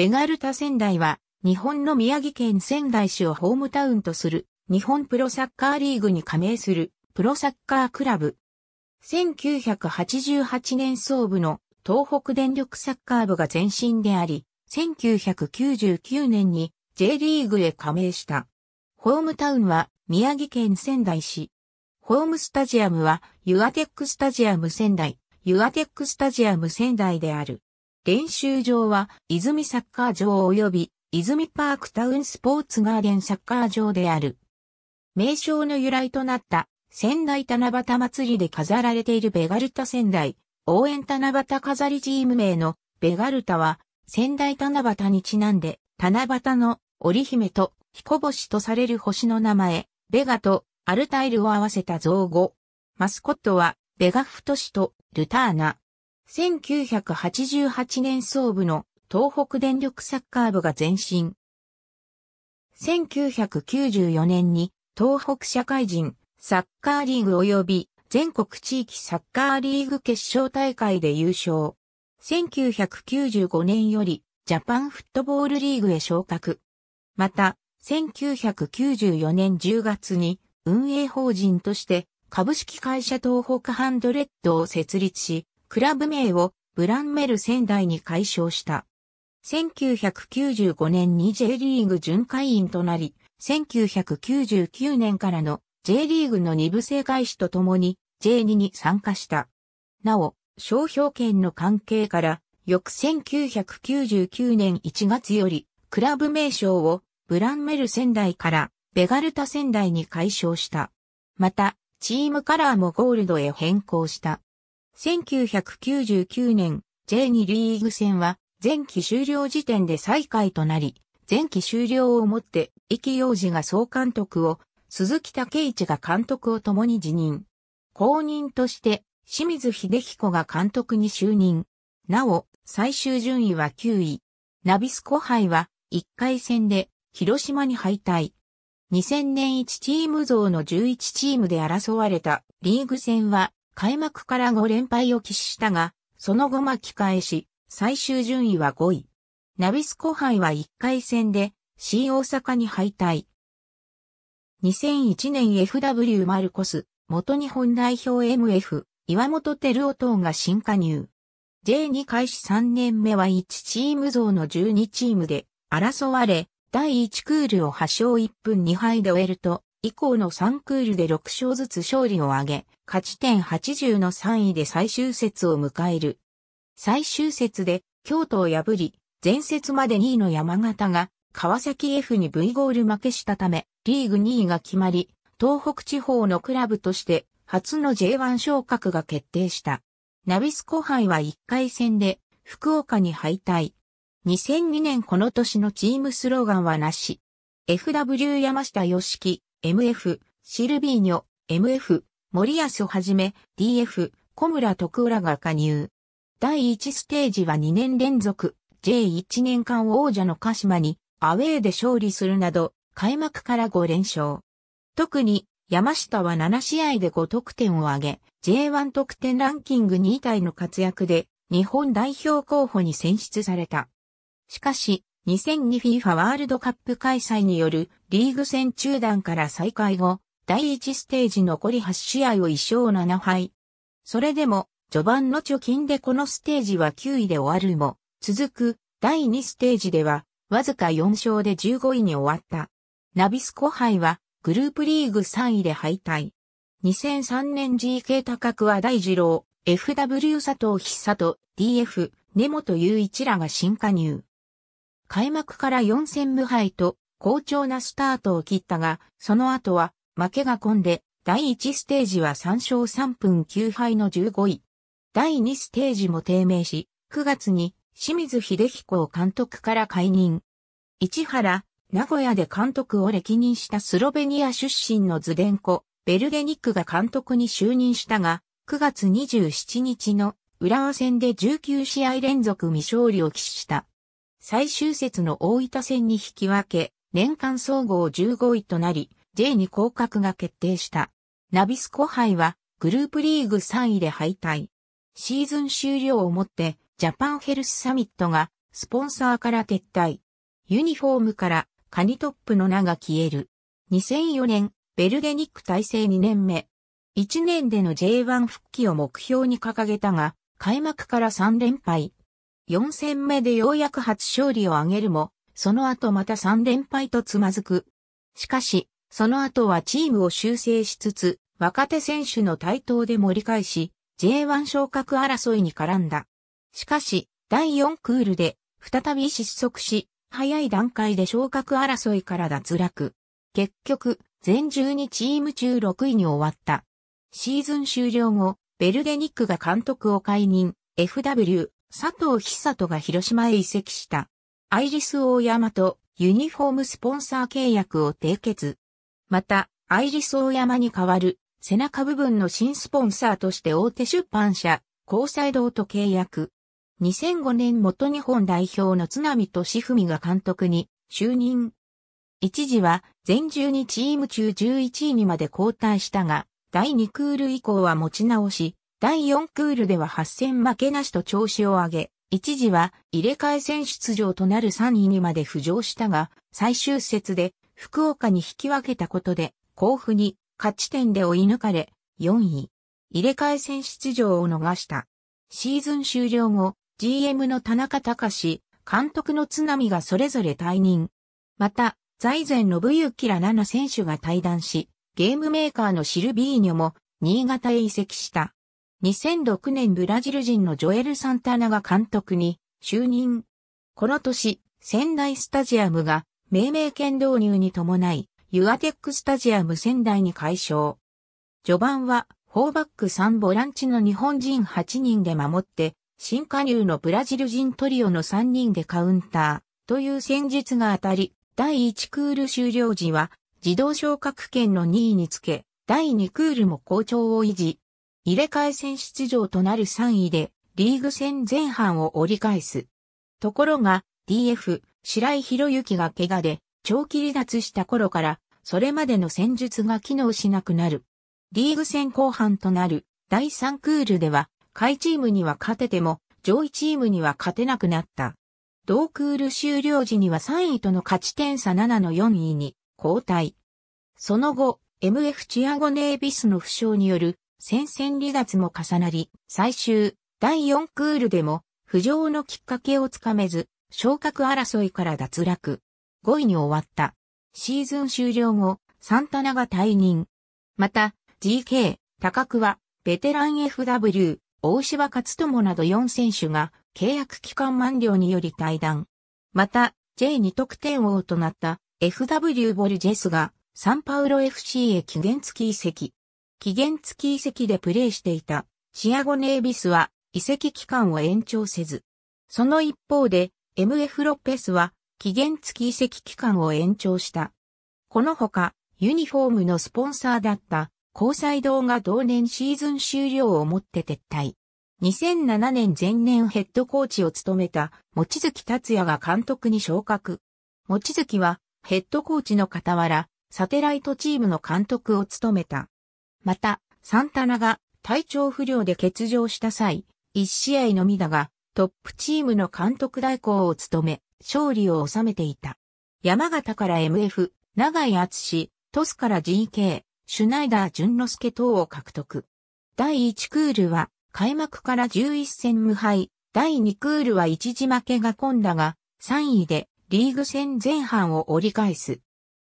ベガルタ仙台は、日本の宮城県仙台市をホームタウンとする、日本プロサッカーリーグに加盟する、プロサッカークラブ。1988年創部の東北電力サッカー部が前身であり、1999年に J リーグへ加盟した。ホームタウンは宮城県仙台市。ホームスタジアムはユアテックスタジアム仙台、ユアテックスタジアム仙台である。練習場は、泉サッカー場及び、泉パークタウンスポーツガーデンサッカー場である。名称の由来となった、仙台七夕祭りで飾られているベガルタ仙台、応援七夕飾りチーム名のベガルタは、仙台七夕にちなんで、七夕の織姫と彦星とされる星の名前、ベガとアルタイルを合わせた造語。マスコットは、ベガフトシとルターナ。1988年創部の東北電力サッカー部が前進。1994年に東北社会人サッカーリーグ及び全国地域サッカーリーグ決勝大会で優勝。1995年よりジャパンフットボールリーグへ昇格。また、1994年10月に運営法人として株式会社東北ハンドレッドを設立し、クラブ名をブランメル仙台に改称した。1995年に J リーグ巡回員となり、1999年からの J リーグの二部制開始とともに J2 に参加した。なお、商標権の関係から、翌1999年1月より、クラブ名称をブランメル仙台からベガルタ仙台に改称した。また、チームカラーもゴールドへ変更した。1999年 J2 リーグ戦は前期終了時点で最下位となり、前期終了をもって意気用事が総監督を、鈴木武一が監督を共に辞任。後任として清水秀彦が監督に就任。なお、最終順位は9位。ナビスコ杯は1回戦で広島に敗退。2000年1チーム像の11チームで争われたリーグ戦は開幕から5連敗を喫したが、その後巻き返し、最終順位は5位。ナビスコ杯は1回戦で、新大阪に敗退。2001年 FW マルコス、元日本代表 MF、岩本照夫等が新加入。J2 開始3年目は1チーム増の12チームで、争われ、第1クールを8勝1分2敗で終えると、以降の3クールで6勝ずつ勝利を挙げ、勝ち点80の3位で最終節を迎える。最終節で京都を破り、前節まで2位の山形が川崎 F に V ゴール負けしたため、リーグ2位が決まり、東北地方のクラブとして初の J1 昇格が決定した。ナビスコ杯は1回戦で福岡に敗退。2002年この年のチームスローガンはなし。FW 山下良樹、MF、シルビーニョ、MF、森安をはじめ、DF、小村徳浦が加入。第1ステージは2年連続、J1 年間王者の鹿島に、アウェーで勝利するなど、開幕から5連勝。特に、山下は7試合で5得点を挙げ、J1 得点ランキング2位タイの活躍で、日本代表候補に選出された。しかし、2002FIFA ワールドカップ開催によるリーグ戦中断から再開後、第1ステージ残り8試合を1勝7敗。それでも、序盤の貯金でこのステージは9位で終わるも、続く第2ステージでは、わずか4勝で15位に終わった。ナビスコ杯は、グループリーグ3位で敗退。2003年 GK 高桑大二郎、FW 佐藤必と DF、根本雄一らが新加入。開幕から4戦無敗と好調なスタートを切ったが、その後は負けが込んで、第1ステージは3勝3分9敗の15位。第2ステージも低迷し、9月に清水秀彦を監督から解任。市原、名古屋で監督を歴任したスロベニア出身のズデンコ、ベルデニックが監督に就任したが、9月27日の浦和戦で19試合連続未勝利を喫した。最終節の大分戦に引き分け、年間総合15位となり、J に降格が決定した。ナビスコ杯は、グループリーグ3位で敗退。シーズン終了をもって、ジャパンヘルスサミットが、スポンサーから撤退。ユニフォームから、カニトップの名が消える。2004年、ベルデニック体制2年目。1年での J1 復帰を目標に掲げたが、開幕から3連敗。4戦目でようやく初勝利を挙げるも、その後また3連敗とつまずく。しかし、その後はチームを修正しつつ、若手選手の台頭で盛り返し、J1 昇格争いに絡んだ。しかし、第4クールで、再び失速し、早い段階で昇格争いから脱落。結局、全12チーム中6位に終わった。シーズン終了後、ベルデニックが監督を解任、FW、佐藤久人が広島へ移籍した、アイリス大山とユニフォームスポンサー契約を締結。また、アイリス大山に代わる背中部分の新スポンサーとして大手出版社、高裁堂と契約。2005年元日本代表の津波俊文が監督に就任。一時は全12チーム中11位にまで交代したが、第2クール以降は持ち直し、第4クールでは8戦負けなしと調子を上げ、一時は入れ替え戦出場となる3位にまで浮上したが、最終節で福岡に引き分けたことで、甲府に勝ち点で追い抜かれ、4位。入れ替え戦出場を逃した。シーズン終了後、GM の田中隆、監督の津波がそれぞれ退任。また、財前信行ら7選手が退団し、ゲームメーカーのシルビーニョも新潟へ移籍した。2006年ブラジル人のジョエル・サンタナが監督に就任。この年、仙台スタジアムが命名権導入に伴い、ユアテックスタジアム仙台に解消。序盤は、4バック3ボランチの日本人8人で守って、新加入のブラジル人トリオの3人でカウンターという戦術が当たり、第1クール終了時は自動昇格権の2位につけ、第2クールも好調を維持。入れ替え戦出場となる3位で、リーグ戦前半を折り返す。ところが、DF、白井博之が怪我で、長期離脱した頃から、それまでの戦術が機能しなくなる。リーグ戦後半となる、第3クールでは、下位チームには勝てても、上位チームには勝てなくなった。同クール終了時には3位との勝ち点差7の4位に、交代。その後、MF チアゴネービスの負傷による戦線離脱も重なり、最終、第4クールでも、浮上のきっかけをつかめず、昇格争いから脱落。5位に終わった。シーズン終了後、サンタナが退任。また、GK、高桑、ベテラン FW、大柴勝友など4選手が契約期間満了により退団。また、J2 得点王となった FW ボルジェスがサンパウロ FC へ期限付き移籍。期限付き遺跡でプレーしていたシアゴ・ネービスは遺跡期間を延長せず、その一方で MF ロペスは期限付き遺跡期間を延長した。このほか、ユニフォームのスポンサーだった交際堂が同年シーズン終了をもって撤退。2007年前年ヘッドコーチを務めた、望月達也が監督に昇格。望月は、ヘッドコーチの傍ら、サテライトチームの監督を務めた。また、サンタナが体調不良で欠場した際、一試合のみだが、トップチームの監督代行を務め、勝利を収めていた。山形から MF、長井厚志、トスから GK、シュナイダー淳之介等を獲得。第1クールは、開幕から11戦無敗、第2クールは一時負けが込んだが、3位でリーグ戦前半を折り返す。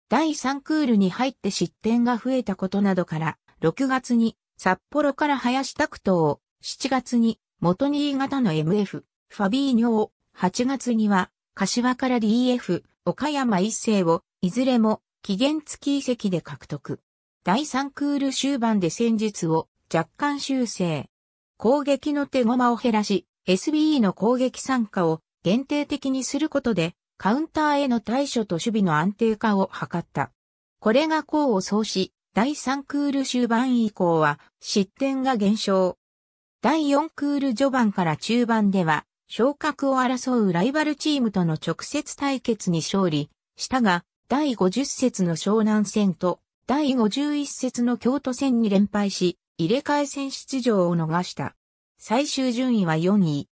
第3クールに入って失点が増えたことなどから、6月に札幌から林拓斗を、7月に元新潟の MF、ファビーニョを、8月には柏から DF、岡山一世を、いずれも期限付き遺跡で獲得。第3クール終盤で戦術を若干修正。攻撃の手駒を減らし、SBE の攻撃参加を限定的にすることで、カウンターへの対処と守備の安定化を図った。これが功を奏し、第3クール終盤以降は失点が減少。第4クール序盤から中盤では昇格を争うライバルチームとの直接対決に勝利したが、第50節の湘南戦と第51節の京都戦に連敗し、入れ替え戦出場を逃した。最終順位は4位。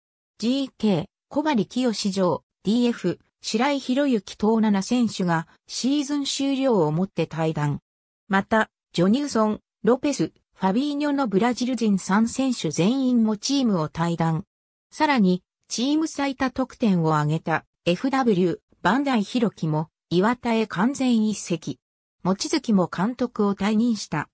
GK、小針清市場、DF、白井博之等7選手がシーズン終了をもって退団。また、ジョニューソン、ロペス、ファビーニョのブラジル人3選手全員もチームを退団。さらに、チーム最多得点を挙げた FW、バンダイヒロキも岩田へ完全一席。望月も監督を退任した。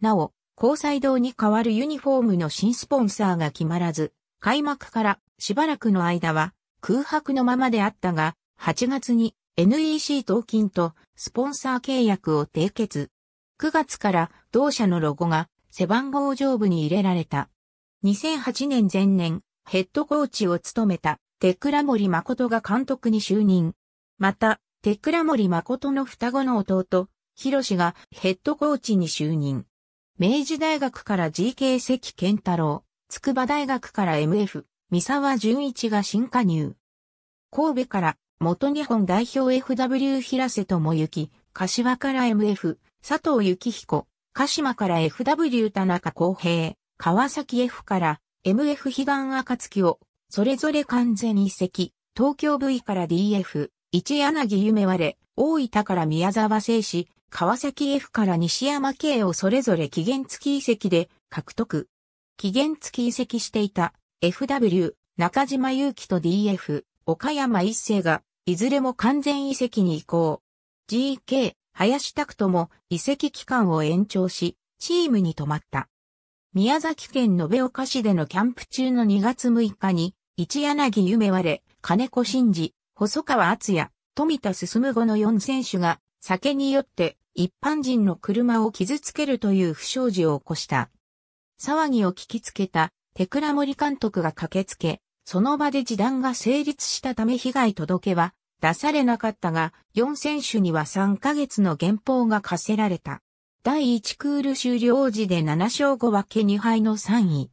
なお、高裁堂に代わるユニフォームの新スポンサーが決まらず、開幕からしばらくの間は空白のままであったが、8月に NEC 東金とスポンサー契約を締結。9月から同社のロゴが背番号上部に入れられた。2008年前年、ヘッドコーチを務めたテクラモリ誠が監督に就任。また、テクラモリ誠の双子の弟、ヒロシがヘッドコーチに就任。明治大学から GK 関健太郎、筑波大学から MF、三沢淳一が新加入。神戸から元日本代表 FW 平瀬智之、柏から MF、佐藤幸彦、鹿島から FW 田中康平、川崎 F から MF 悲願暁を、それぞれ完全移籍、東京 V から DF、一柳夢割れ、大分から宮沢聖志、川崎 F から西山 K をそれぞれ期限付き移籍で獲得。期限付き移籍していた FW、中島祐希と DF、岡山一世が、いずれも完全移籍に移行。GK、林拓人も移籍期間を延長し、チームに泊まった。宮崎県延岡市でのキャンプ中の2月6日に、一柳夢割れ、金子真二、細川敦也、富田進後の4選手が、酒によって一般人の車を傷つけるという不祥事を起こした。騒ぎを聞きつけた、手倉森監督が駆けつけ、その場で示談が成立したため被害届は出されなかったが、4選手には3ヶ月の減俸が課せられた。第1クール終了時で7勝5分け2敗の3位。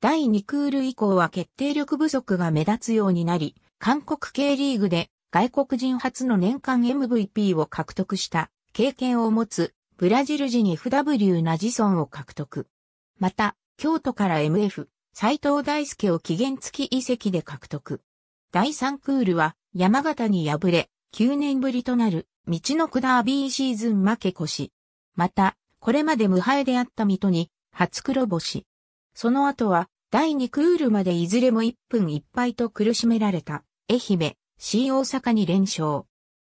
第2クール以降は決定力不足が目立つようになり、韓国系リーグで外国人初の年間 MVP を獲得した経験を持つブラジル人に FW ナジソンを獲得。また、京都から MF、斎藤大輔を期限付き移籍で獲得。第3クールは山形に敗れ、9年ぶりとなる、道のくダービーシーズン負け越し。また、これまで無敗であった水戸に、初黒星。その後は、第2クールまでいずれも1分1敗と苦しめられた、愛媛、新大阪に連勝。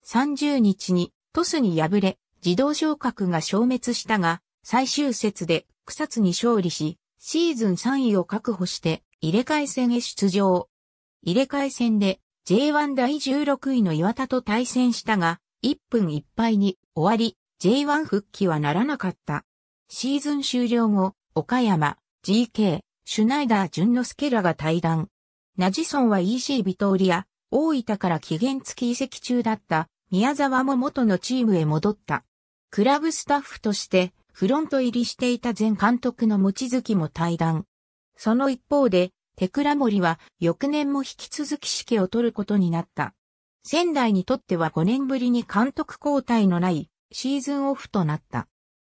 30日に、トスに敗れ、自動昇格が消滅したが、最終節で草津に勝利し、シーズン3位を確保して入れ替え戦へ出場。入れ替え戦で J1 第16位の岩田と対戦したが、1分1敗に終わり、J1 復帰はならなかった。シーズン終了後、岡山、GK、シュナイダー淳之介らが対談。ナジソンは EC ビトーリア、大分から期限付き移籍中だった宮沢も元のチームへ戻った。クラブスタッフとしてフロント入りしていた前監督の持月も対談。その一方でテクラ森は翌年も引き続き指揮を取ることになった。仙台にとっては5年ぶりに監督交代のないシーズンオフとなった。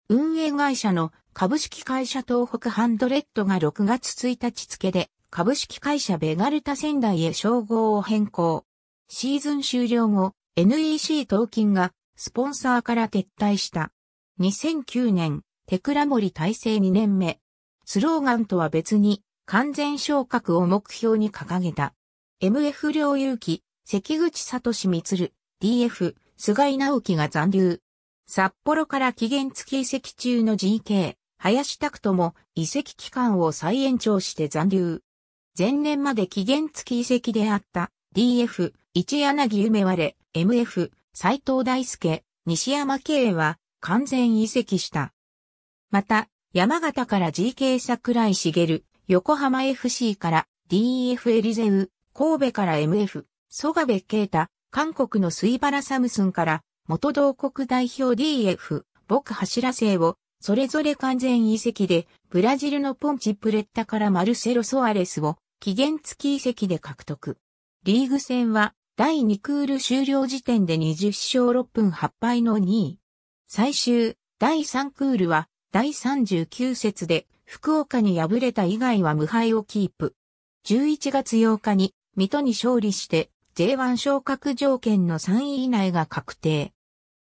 運営会社の株式会社東北ハンドレッドが6月1日付で株式会社ベガルタ仙台へ称号を変更。シーズン終了後、NEC 東金がスポンサーから撤退した。2009年、テクラ森体制2年目。スローガンとは別に、完全昇格を目標に掲げた。MF 領有機、関口聡光、DF、菅井直樹が残留。札幌から期限付き移籍中の GK、林拓人も移籍期間を再延長して残留。前年まで期限付き移籍であった DF、一柳夢割れ、MF、斎藤大輔、西山慶は完全移籍した。また、山形から GK 桜井茂、横浜 FC から DF エリゼウ、神戸から MF、蘇我部啓太、韓国の水原サムスンから、元同国代表 DF、僕柱生を、それぞれ完全移籍で、ブラジルのポンチプレッタからマルセロ・ソアレスを、期限付き移籍で獲得。リーグ戦は、第2クール終了時点で20勝6分8敗の2位。最終、第3クールは、第39節で、福岡に敗れた以外は無敗をキープ。11月8日に、水戸に勝利して、J1 昇格条件の3位以内が確定。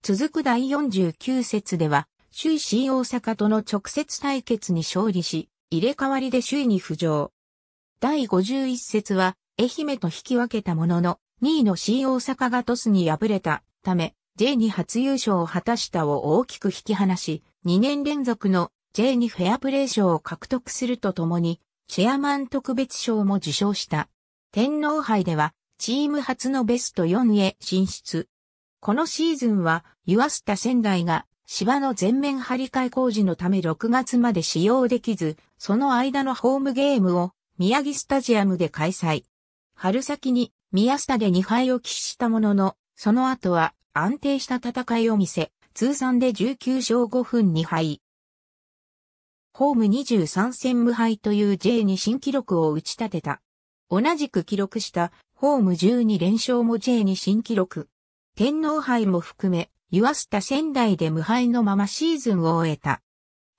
続く第49節では、首位 C 大阪との直接対決に勝利し、入れ替わりで首位に浮上。第51節は、愛媛と引き分けたものの、2位の C 大阪がトスに敗れたため、J に初優勝を果たしたを大きく引き離し、2年連続の J にフェアプレー賞を獲得するとともに、チェアマン特別賞も受賞した。天皇杯では、チーム初のベスト4へ進出。このシーズンは、湯浅田仙台が芝の全面張り替え工事のため6月まで使用できず、その間のホームゲームを宮城スタジアムで開催。春先に宮下で2敗を喫したものの、その後は安定した戦いを見せ、通算で19勝5分2敗。ホーム23戦無敗という J に新記録を打ち立てた。同じく記録したホーム12連勝も J に新記録。天皇杯も含め、スタ仙台で無敗のままシーズンを終えた。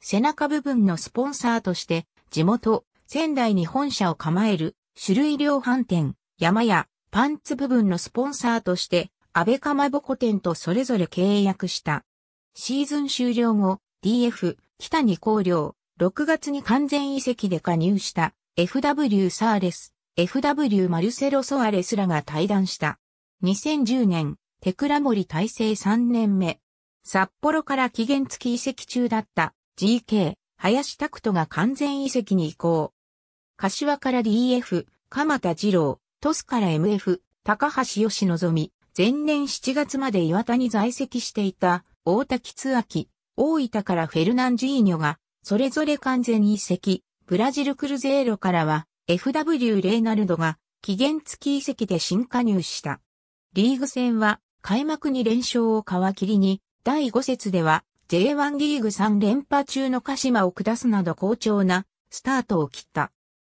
背中部分のスポンサーとして、地元、仙台に本社を構える、種類量販店、山屋、パンツ部分のスポンサーとして、安倍かまぼこ店とそれぞれ契約した。シーズン終了後、DF、北に光陵、6月に完全移籍で加入した FW サーレス、FW マルセロ・ソアレスらが対談した。2010年、テクラ森体制3年目。札幌から期限付き移籍中だった GK、林拓人が完全移籍に移行。柏から DF、鎌田二郎、トスから MF、高橋義望、前年7月まで岩田に在籍していた大滝津明、大分からフェルナンジーニョがそれぞれ完全移籍、ブラジルクルゼーロからは FW レイナルドが期限付き移籍で新加入した。リーグ戦は開幕に連勝を皮切りに、第5節では J1 リーグ3連覇中の鹿島を下すなど好調なスタートを切った。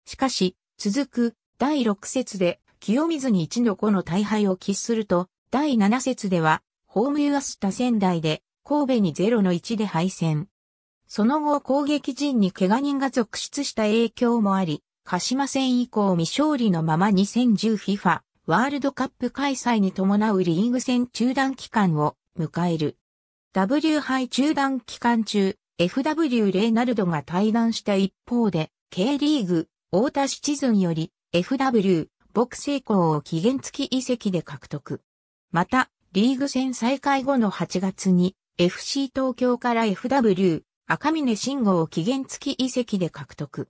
しかし、続く第6節で清水に1の5の大敗を喫すると、第7節ではホームユアスタ仙台で神戸に0の1で敗戦。その後攻撃陣に怪我人が続出した影響もあり、鹿島戦以降未勝利のまま 2010FIFA ワールドカップ開催に伴うリーグ戦中断期間を迎える。W 杯中断期間中、FW レイナルドが対談した一方で、K リーグ、大田シチズンより FW、僕成功を期限付き移籍で獲得。また、リーグ戦再開後の8月に、FC 東京から FW、赤峰信吾を期限付き遺跡で獲得。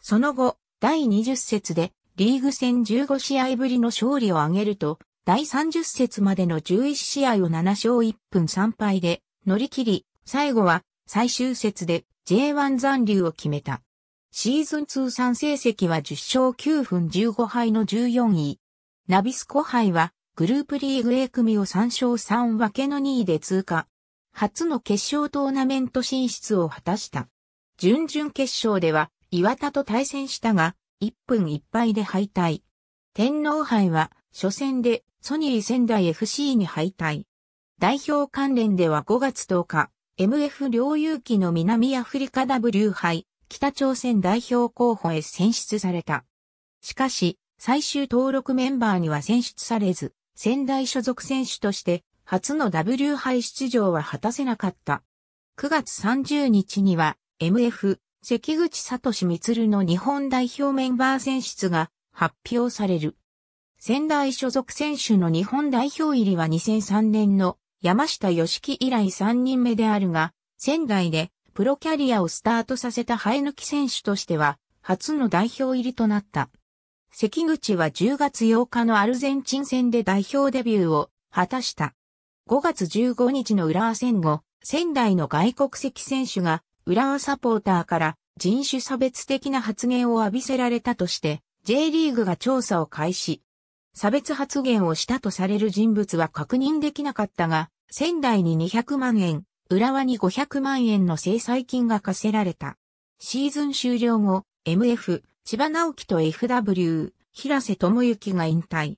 その後、第20節でリーグ戦15試合ぶりの勝利を挙げると、第30節までの11試合を7勝1分3敗で乗り切り、最後は最終節で J1 残留を決めた。シーズン通算成績は10勝9分15敗の14位。ナビスコ杯はグループリーグ A 組を3勝3分けの2位で通過。初の決勝トーナメント進出を果たした。準々決勝では岩田と対戦したが、1分1敗で敗退。天皇杯は初戦でソニー仙台 FC に敗退。代表関連では5月10日、MF 領有機の南アフリカ W 杯、北朝鮮代表候補へ選出された。しかし、最終登録メンバーには選出されず、仙台所属選手として初の W 杯出場は果たせなかった。9月30日には MF 関口聡光の日本代表メンバー選出が発表される。仙台所属選手の日本代表入りは2003年の山下義樹以来3人目であるが、仙台でプロキャリアをスタートさせた生え抜き選手としては、初の代表入りとなった。関口は10月8日のアルゼンチン戦で代表デビューを果たした。5月15日の浦和戦後、仙台の外国籍選手が浦和サポーターから人種差別的な発言を浴びせられたとして、J リーグが調査を開始。差別発言をしたとされる人物は確認できなかったが、仙台に200万円、浦和に500万円の制裁金が課せられた。シーズン終了後、MF、千葉直樹と FW、平瀬智之が引退。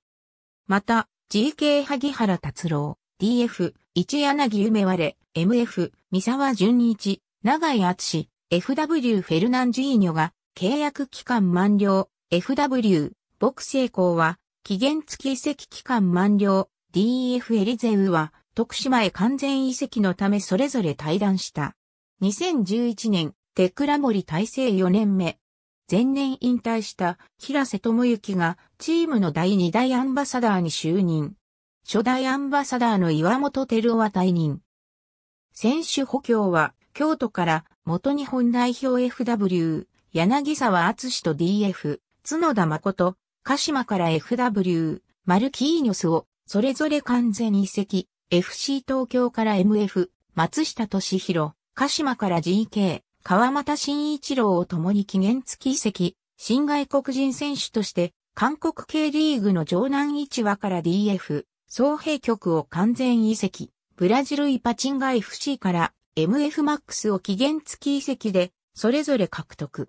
また、GK 萩原達郎、DF、一柳夢割れ、MF、三沢淳一、長井厚 FW フェルナンジーニョが契約期間満了、FW、牧成功は期限付き移籍期間満了、DF エリゼウは徳島へ完全移籍のためそれぞれ退団した。2011年、テクラ森大成4年目。前年引退した平瀬智之がチームの第2代アンバサダーに就任。初代アンバサダーの岩本照夫は退任。選手補強は、京都から元日本代表 FW、柳沢厚と DF、角田誠、鹿島から FW、マルキーニョスを、それぞれ完全移籍、FC 東京から MF、松下敏弘、鹿島から GK、川又慎一郎を共に期限付き移籍、新外国人選手として、韓国系リーグの城南市話から DF、総兵局を完全移籍、ブラジルイパチンガ FC から MF マックスを期限付き移籍で、それぞれ獲得。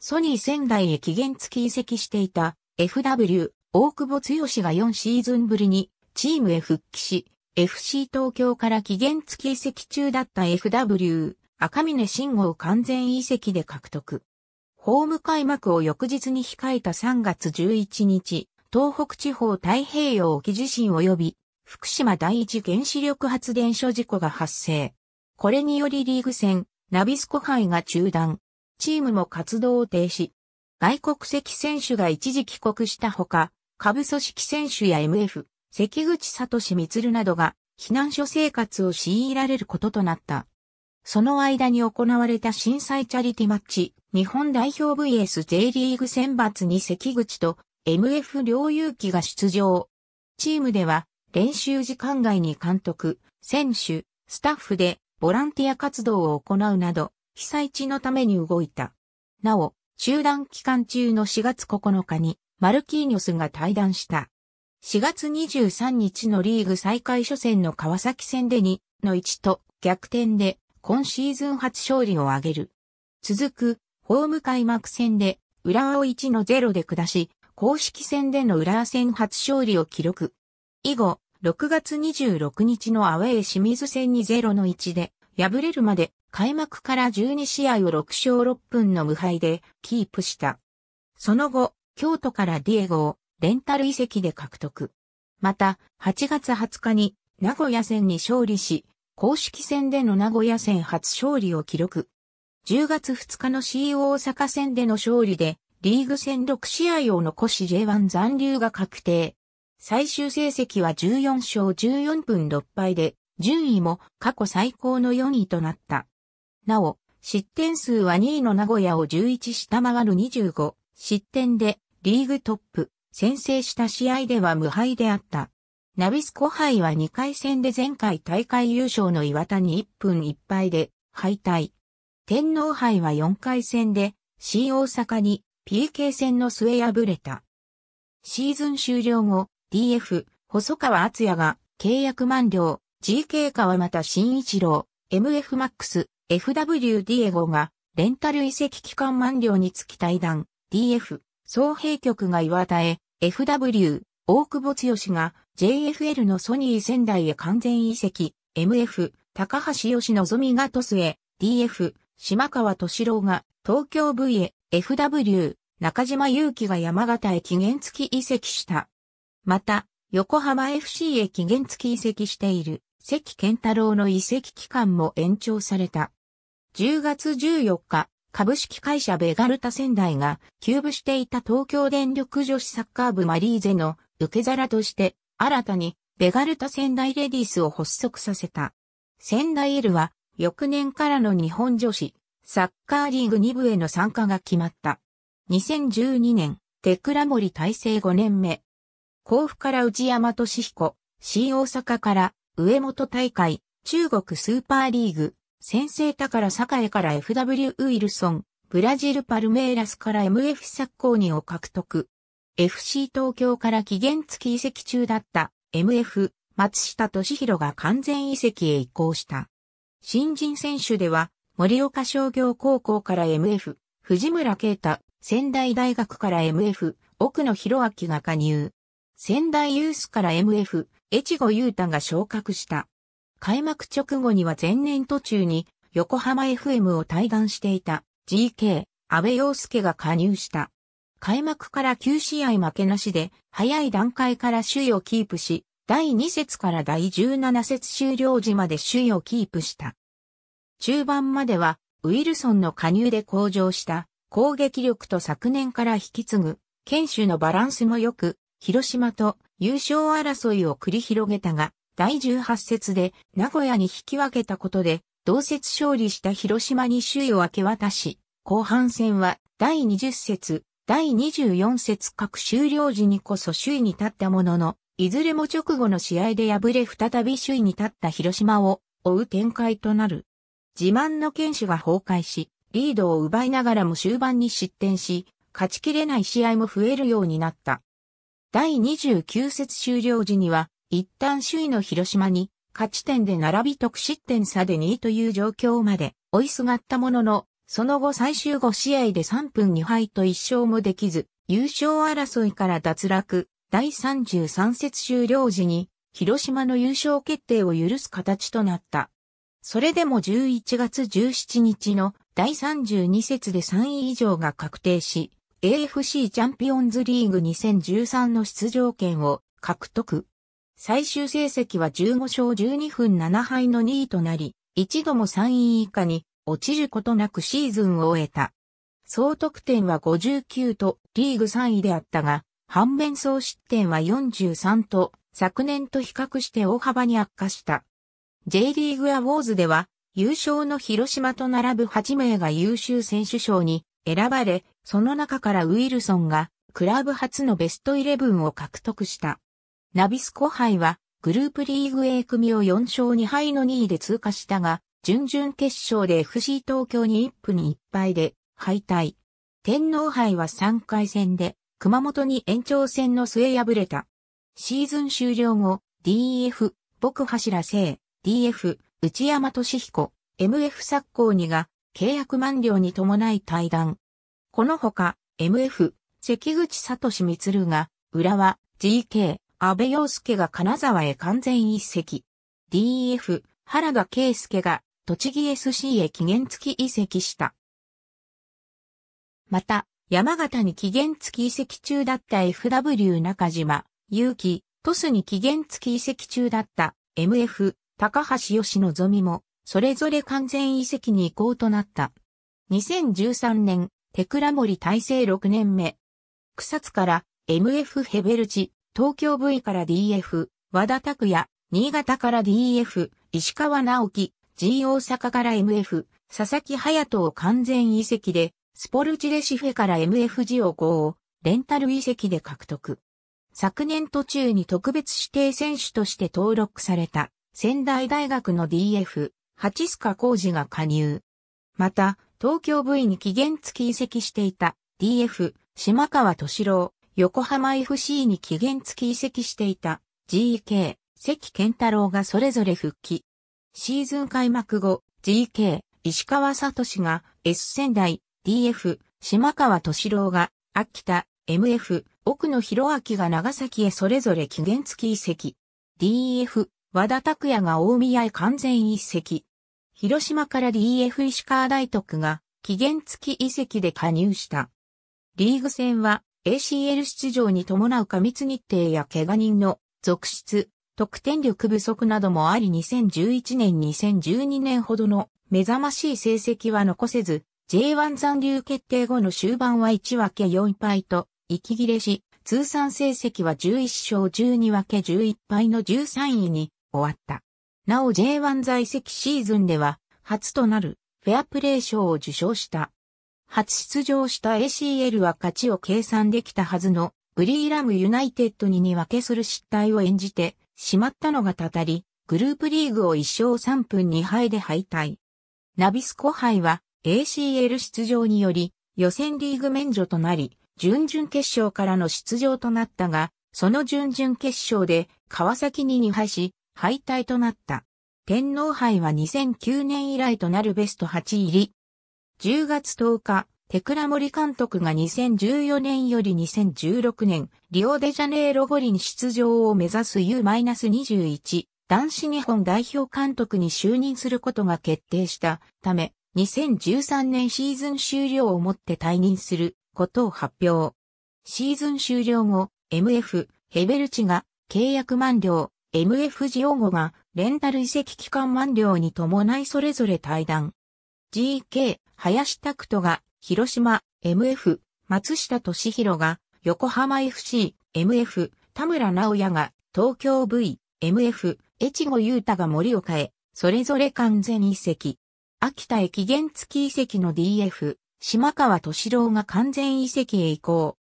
ソニー仙台へ期限付き移籍していた FW 大久保剛が4シーズンぶりにチームへ復帰し、FC 東京から期限付き移籍中だった FW 赤峰慎吾を完全移籍で獲得。ホーム開幕を翌日に控えた3月11日、東北地方太平洋沖地震及び福島第一原子力発電所事故が発生。これによりリーグ戦、ナビスコ杯が中断。チームも活動を停止。外国籍選手が一時帰国したほか、下部組織選手や MF、関口聡光などが避難所生活を強いられることとなった。その間に行われた震災チャリティマッチ、日本代表 VS J リーグ選抜に関口と MF 領有機が出場。チームでは、練習時間外に監督、選手、スタッフでボランティア活動を行うなど、被災地のために動いた。なお、集団期間中の4月9日に、マルキーニョスが対談した。4月23日のリーグ再開初戦の川崎戦で2の1と逆転で今シーズン初勝利を挙げる。続く、ホーム開幕戦で、浦和を1の0で下し、公式戦での浦和戦初勝利を記録。以後、6月26日のアウェー清水戦に0の1で、敗れるまで開幕から12試合を6勝6分の無敗でキープした。その後、京都からディエゴをレンタル遺跡で獲得。また、8月20日に名古屋戦に勝利し、公式戦での名古屋戦初勝利を記録。10月2日の C 大阪戦での勝利でリーグ戦6試合を残し J1 残留が確定。最終成績は14勝14分6敗で、順位も過去最高の4位となった。なお、失点数は2位の名古屋を11下回る25失点でリーグトップ、先制した試合では無敗であった。ナビスコ杯は2回戦で前回大会優勝の岩田に1分1敗で敗退。天皇杯は4回戦で新大阪に PK 戦の末敗れた。シーズン終了後、DF、細川敦也が契約満了、GK 川又新一郎、MF マックス、FW ディエゴがレンタル遺跡期間満了につき対談、DF、総兵局が岩田へ、FW、大久保剛が JFL のソニー仙台へ完全移籍、MF、高橋義望がトスへ、DF、島川敏郎が東京 V へ、FW、中島祐希が山形へ期限付き移籍した。また、横浜 FC へ期限付き移籍している関健太郎の移籍期間も延長された。10月14日、株式会社ベガルタ仙台が休部していた東京電力女子サッカー部マリーゼの受け皿として新たにベガルタ仙台レディースを発足させた。仙台 L は翌年からの日本女子サッカーリーグ2部への参加が決まった。2012年、テクラ森大成5年目。甲府から内山俊彦、新大阪から上本大会、中国スーパーリーグ、先生宝栄から FW ウィルソン、ブラジルパルメイラスから MF サッコーニを獲得。FC 東京から期限付き移籍中だった MF 松下敏弘が完全移籍へ移行した。新人選手では森岡商業高校から MF 藤村啓太仙台大学から MF、奥野博明が加入。仙台ユースから MF、越後優太が昇格した。開幕直後には前年途中に横浜 FM を退団していた GK、安部陽介が加入した。開幕から9試合負けなしで、早い段階から首位をキープし、第2節から第17節終了時まで首位をキープした。中盤までは、ウィルソンの加入で向上した攻撃力と昨年から引き継ぐ、剣手のバランスも良く、広島と優勝争いを繰り広げたが、第18節で名古屋に引き分けたことで、同節勝利した広島に首位を明け渡し、後半戦は第20節、第24節各終了時にこそ首位に立ったものの、いずれも直後の試合で敗れ再び首位に立った広島を追う展開となる。自慢の剣手が崩壊し、リードを奪いながらも終盤に失点し、勝ちきれない試合も増えるようになった。第29節終了時には、一旦首位の広島に、勝ち点で並び得失点差で2位という状況まで追いすがったものの、その後最終5試合で3分2敗と1勝もできず、優勝争いから脱落、第33節終了時に、広島の優勝決定を許す形となった。それでも11月17日の第32節で3位以上が確定し、AFC チャンピオンズリーグ2013の出場権を獲得。最終成績は15勝12分7敗の2位となり、一度も3位以下に落ちることなくシーズンを終えた。総得点は59とリーグ3位であったが、反面総失点は43と昨年と比較して大幅に悪化した。J リーグアウォーズでは優勝の広島と並ぶ8名が優秀選手賞に選ばれ、その中からウィルソンがクラブ初のベストイレブンを獲得した。ナビスコ杯はグループリーグ A 組を4勝2敗の2位で通過したが、準々決勝で FC 東京に1分に1敗で敗退。天皇杯は3回戦で熊本に延長戦の末敗れた。シーズン終了後、DF、僕柱聖、DF、内山俊彦、MF 作公2が契約満了に伴い対談。このほか、MF、関口聡光が、浦和、GK、安部陽介が金沢へ完全移籍。DF e、原田圭介が、栃木 SC へ期限付き移籍した。また、山形に期限付き移籍中だった FW 中島、勇気、トスに期限付き移籍中だった MF、高橋義のぞみも、それぞれ完全遺跡に移行となった。2013年、テクラ森大成6年目。草津から MF ヘベルチ、東京 V から DF、和田拓也、新潟から DF、石川直樹、G 大阪から MF、佐々木隼人を完全遺跡で、スポルチレシフェから MFG を5を、レンタル遺跡で獲得。昨年途中に特別指定選手として登録された。仙台大学の DF、八須賀浩二が加入。また、東京 V に期限付き移籍していた DF、島川敏郎、横浜 FC に期限付き移籍していた GK、関健太郎がそれぞれ復帰。シーズン開幕後、GK、石川聡が S 仙台、DF、島川敏郎が秋田、MF、奥野博明が長崎へそれぞれ期限付き移籍。DF、和田拓也が大宮へ完全移籍。広島から DF 石川大徳が期限付き移籍で加入した。リーグ戦は ACL 出場に伴う過密日程や怪我人の続出、得点力不足などもあり2011年2012年ほどの目覚ましい成績は残せず、J1 残留決定後の終盤は1分け4敗と、息切れし、通算成績は11勝12分け11敗の13位に終わった。なお J1 在籍シーズンでは、初となるフェアプレー賞を受賞した。初出場した ACL は勝ちを計算できたはずのブリーラムユナイテッドに2分けする失態を演じてしまったのがたたり、グループリーグを1勝3分2敗で敗退。ナビスコ杯は ACL 出場により予選リーグ免除となり、準々決勝からの出場となったが、その準々決勝で川崎に2敗し、敗退となった。天皇杯は2009年以来となるベスト8入り。10月10日、テクラ森監督が2014年より2016年、リオデジャネイロ五輪出場を目指す U-21 男子日本代表監督に就任することが決定したため、2013年シーズン終了をもって退任することを発表。シーズン終了後、MF、ヘベルチが契約満了、MF ジオゴがレンタル移籍期間満了に伴いそれぞれ対談。GK、林拓人が広島、MF、松下敏弘が横浜 FC、MF、田村直也が東京 V、MF、越後優太が森岡へ、それぞれ完全移籍。秋田へ期限付き移籍の DF、島川敏郎が完全移籍へ移行。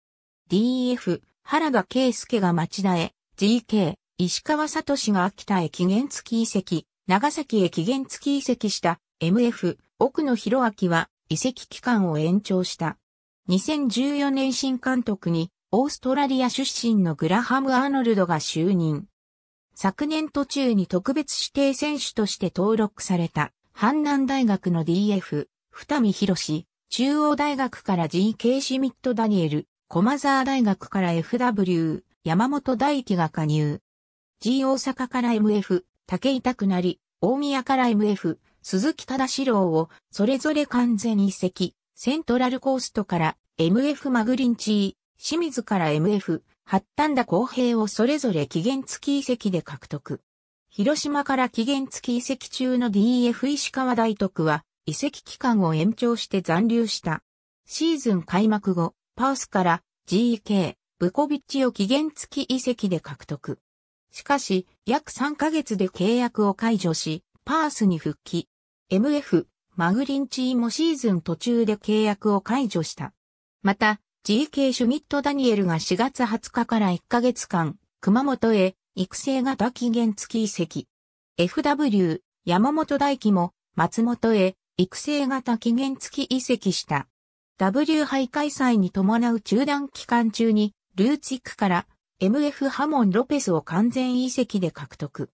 DF、原田圭介が町田へ、GK、石川聡が秋田へ期限付き遺跡、長崎へ期限付き遺跡した MF 奥野博明は遺跡期間を延長した。2014年新監督にオーストラリア出身のグラハム・アーノルドが就任。昨年途中に特別指定選手として登録された、阪南大学の DF、二見博士、中央大学から G.K. シミット・ダニエル、駒沢大学から F.W. 山本大輝が加入。G 大阪から MF、竹井拓り、大宮から MF、鈴木忠志郎を、それぞれ完全移籍、セントラルコーストから MF マグリンチー、清水から MF、八端田公平をそれぞれ期限付き移籍で獲得。広島から期限付き移籍中の DF 石川大徳は、移籍期間を延長して残留した。シーズン開幕後、パースから GK、ブコビッチを期限付き移籍で獲得。しかし、約3ヶ月で契約を解除し、パースに復帰。MF、マグリンチーもシーズン途中で契約を解除した。また、GK シュミット・ダニエルが4月20日から1ヶ月間、熊本へ育成型期限付き移籍。FW、山本大輝も松本へ育成型期限付き移籍した。W 杯開催に伴う中断期間中に、ルーツィックから MF ハモン・ロペスを完全移籍で獲得。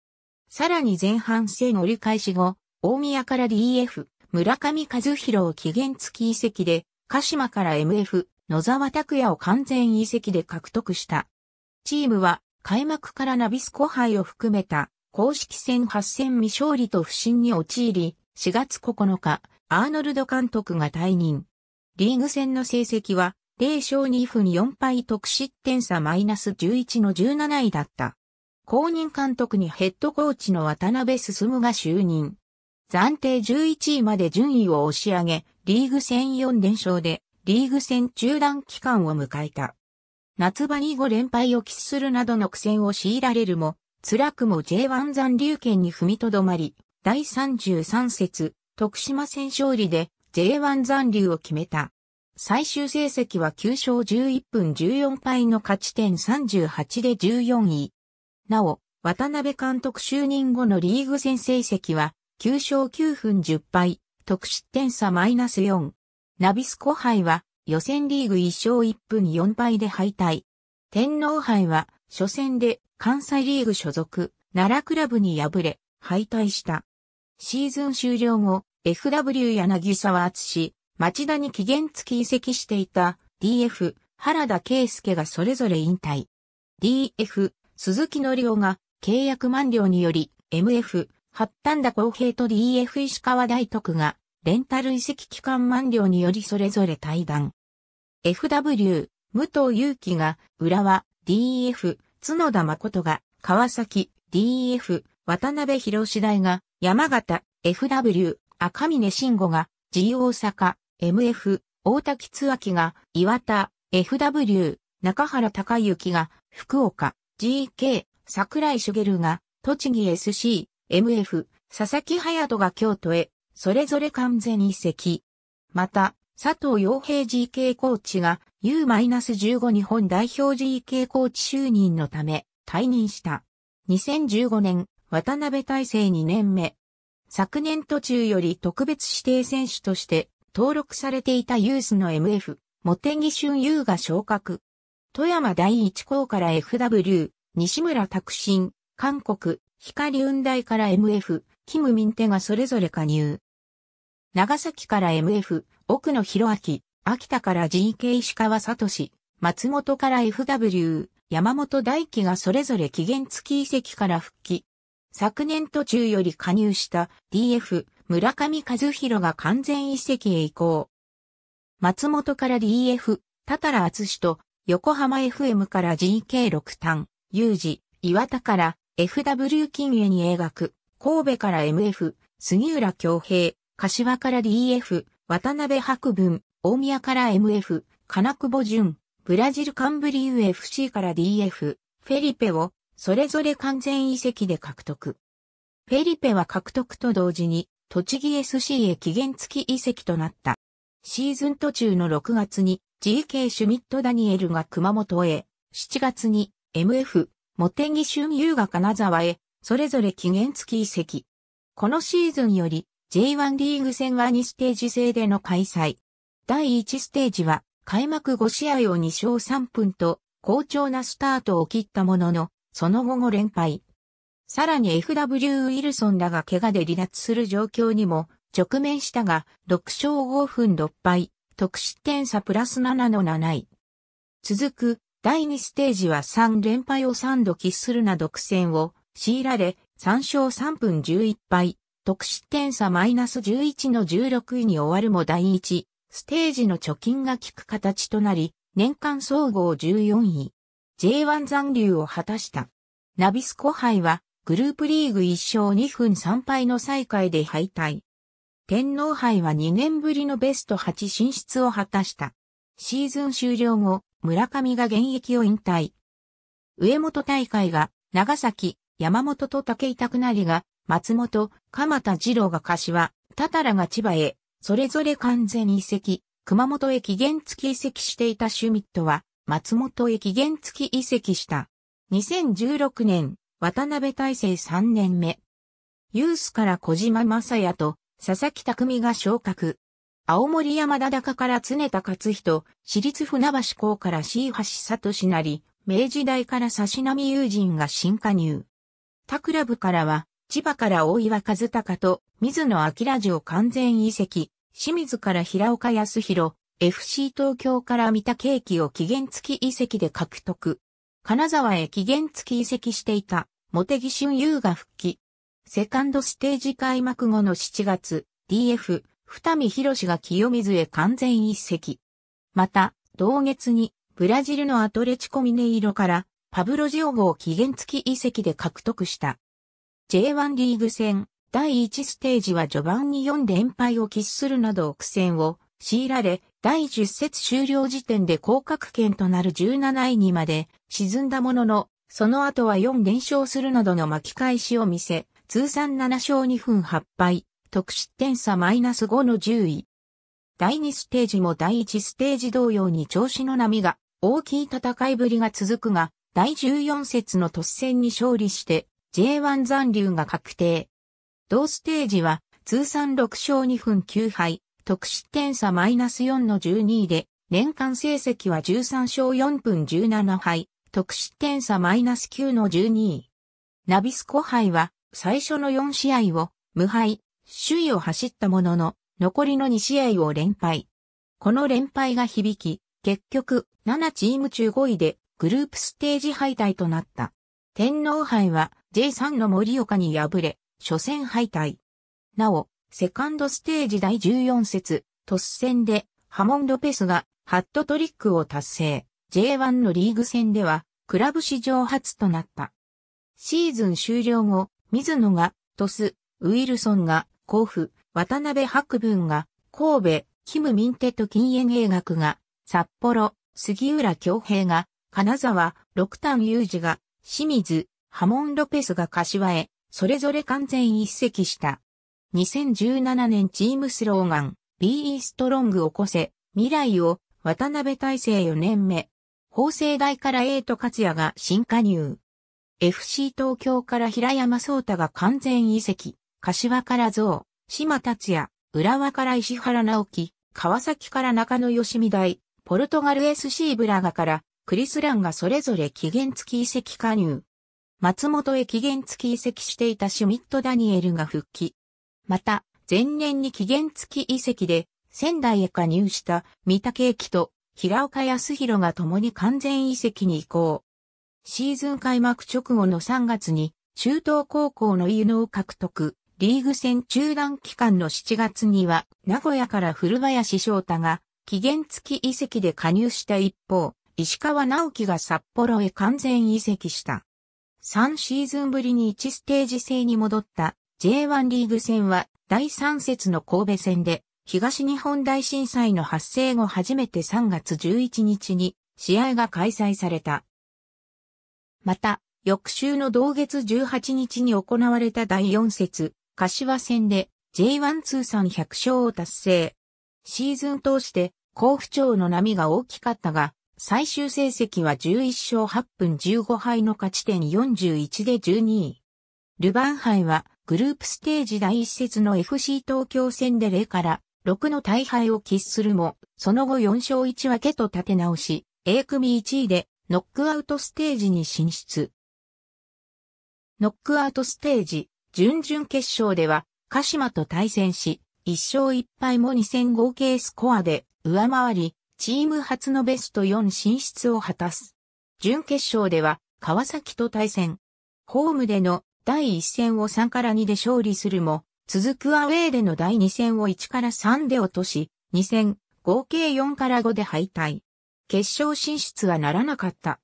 さらに前半戦折り返し後、大宮から DF、村上和弘を期限付き移籍で、鹿島から MF、野沢拓也を完全移籍で獲得した。チームは開幕からナビスコ杯を含めた公式戦8戦未勝利と不振に陥り、4月9日、アーノルド監督が退任。リーグ戦の成績は零勝2分4敗得失点差マイナス11の17位だった。公認監督にヘッドコーチの渡辺進が就任。暫定11位まで順位を押し上げ、リーグ戦4連勝で、リーグ戦中断期間を迎えた。夏場に5連敗を喫するなどの苦戦を強いられるも、辛くも J1 残留圏に踏みとどまり、第33節、徳島戦勝利で J1 残留を決めた。最終成績は9勝11分14敗の勝ち点38で14位。なお、渡辺監督就任後のリーグ戦成績は9勝9分10敗、得失点差マイナス4。ナビスコ杯は予選リーグ1勝1分4敗で敗退。天皇杯は初戦で関西リーグ所属、奈良クラブに敗れ、敗退した。シーズン終了後、FW 柳沢厚町田に期限付き移籍していた DF 原田圭介がそれぞれ引退。DF 鈴木のりおが契約満了により MF 八端田公平と DF 石川大徳がレンタル移籍期間満了によりそれぞれ退団。FW 武藤祐樹が浦和 DF 角田誠が川崎 DF 渡辺博士大が山形 FW 赤峰慎吾が G 大阪 MF、大滝津明が岩田、FW、中原隆之が福岡、GK、桜井茂が栃木 SC、MF、佐々木隼人が京都へ、それぞれ完全移籍。また、佐藤洋平 GK コーチが U-15 日本代表 GK コーチ就任のため退任した。2015年、渡辺大成2年目。昨年途中より特別指定選手として登録されていたユースの MF、茂木俊優が昇格。富山第一校から FW、西村拓進、韓国、光雲大から MF、キムミンテがそれぞれ加入。長崎から MF、奥野博明、秋田から GK 石川聡、松本から FW、山本大輝がそれぞれ期限付き移籍から復帰。昨年途中より加入した DF、村上和弘が完全移籍へ移行。松本から DF、田原良厚と、横浜 FM から GK6 単、有事、岩田から FW 金へに描く、神戸から MF、杉浦京平、柏から DF、渡辺博文、大宮から MF、金久保淳、ブラジルカンブリ UFC から DF、フェリペを、それぞれ完全移籍で獲得。フェリペは獲得と同時に、栃木 SC へ期限付き移籍となった。シーズン途中の6月に GK シュミット・ダニエルが熊本へ、7月に MF、茂木春優が金沢へ、それぞれ期限付き移籍。このシーズンより J1 リーグ戦は2ステージ制での開催。第1ステージは開幕5試合を2勝3分と好調なスタートを切ったものの、その後も連敗。さらに FW ウィルソンらが怪我で離脱する状況にも直面したが、6勝5分6敗、得失点差プラス7の7位。続く第2ステージは3連敗を3度喫するな独占を強いられ、3勝3分11敗、得失点差マイナス11の16位に終わるも第1ステージの貯金が効く形となり、年間総合14位。J1 残留を果たした。ナビスコ杯はグループリーグ1勝2分3敗の最下位で敗退。天皇杯は2年ぶりのベスト8進出を果たした。シーズン終了後、村上が現役を引退。上本大会が、長崎、山本と竹井拓成が、松本、鎌田二郎が柏、た良が千葉へ、それぞれ完全移籍、熊本へ期限付き移籍していたシュミットは、松本へ期限付き移籍した。2016年、渡辺大成3年目。ユースから小島正也と佐々木匠が昇格。青森山田高から常田勝人、私立船橋港から椎橋聡なり、明治大からし波友人が新加入。他クラブからは、千葉から大岩和孝と水野明を完全移籍、清水から平岡康弘、FC 東京から三田景気を期限付き移籍で獲得。金沢へ期限付き移籍していた。茂木俊優が復帰。セカンドステージ開幕後の7月、DF、二見博が清水へ完全一席。また、同月に、ブラジルのアトレチコミネイロから、パブロジオゴを期限付き遺跡で獲得した。J1 リーグ戦、第1ステージは序盤に4連敗を喫するなど苦戦を強いられ、第10節終了時点で降格圏となる17位にまで沈んだものの、その後は4連勝するなどの巻き返しを見せ、通算7勝2分8敗、得失点差マイナス5の10位。第2ステージも第1ステージ同様に調子の波が大きい戦いぶりが続くが、第14節の突戦に勝利して J1 残留が確定。同ステージは通算6勝2分9敗、得失点差マイナス4の12位で、年間成績は13勝4分17敗、得失点差マイナス9の12位。ナビスコ杯は、最初の4試合を、無敗、首位を走ったものの、残りの2試合を連敗。この連敗が響き、結局、7チーム中5位で、グループステージ敗退となった。天皇杯は、J3 の森岡に敗れ、初戦敗退。なお、セカンドステージ第14節、突戦で、ハモン・ドペスが、ハットトリックを達成。J1 のリーグ戦では、クラブ史上初となった。シーズン終了後、水野が、トス、ウィルソンが、甲府、渡辺博文が、神戸、キム・ミンテと金煙映学が、札幌、杉浦京平が、金沢、六丹雄二が、清水、ハモン・ロペスが柏へ、それぞれ完全一席した。2017年チームスローガン、BE ストロングを越せ、未来を、渡辺大成4年目、法政大からエイト勝也が新加入。FC 東京から平山聡太が完全移籍。柏から増、島達也、浦和から石原直樹、川崎から中野吉見大、ポルトガル SC ブラガからクリスランがそれぞれ期限付き移籍加入。松本へ期限付き移籍していたシュミット・ダニエルが復帰。また、前年に期限付き移籍で仙台へ加入した三宅駅と平岡康弘が共に完全移籍に移行。シーズン開幕直後の3月に、中東高校の犬能獲得、リーグ戦中断期間の7月には、名古屋から古林翔太が、期限付き移籍で加入した一方、石川直樹が札幌へ完全移籍した。3シーズンぶりに1ステージ制に戻った J1 リーグ戦は第3節の神戸戦で東日本大震災の発生後初めて3月11日に試合が開催された。また、翌週の同月18日に行われた第4節、柏戦で J1 通算100勝を達成。シーズン通して甲府調の波が大きかったが、最終成績は11勝8分15敗の勝ち点41で12位。ルヴァン杯はグループステージ第1節の FC 東京戦で0から6の大敗を喫するも、その後4勝1分けと立て直し、A 組1位でノックアウトステージに進出。ノックアウトステージ、準々決勝では、鹿島と対戦し、1勝1敗も2戦合計スコアで上回り、チーム初のベスト4進出を果たす。準決勝では、川崎と対戦。ホームでの第1戦を3から2で勝利するも、続くアウェーでの第2戦を1から3で落とし、2戦、合計4から5で敗退。決勝進出はならなかった。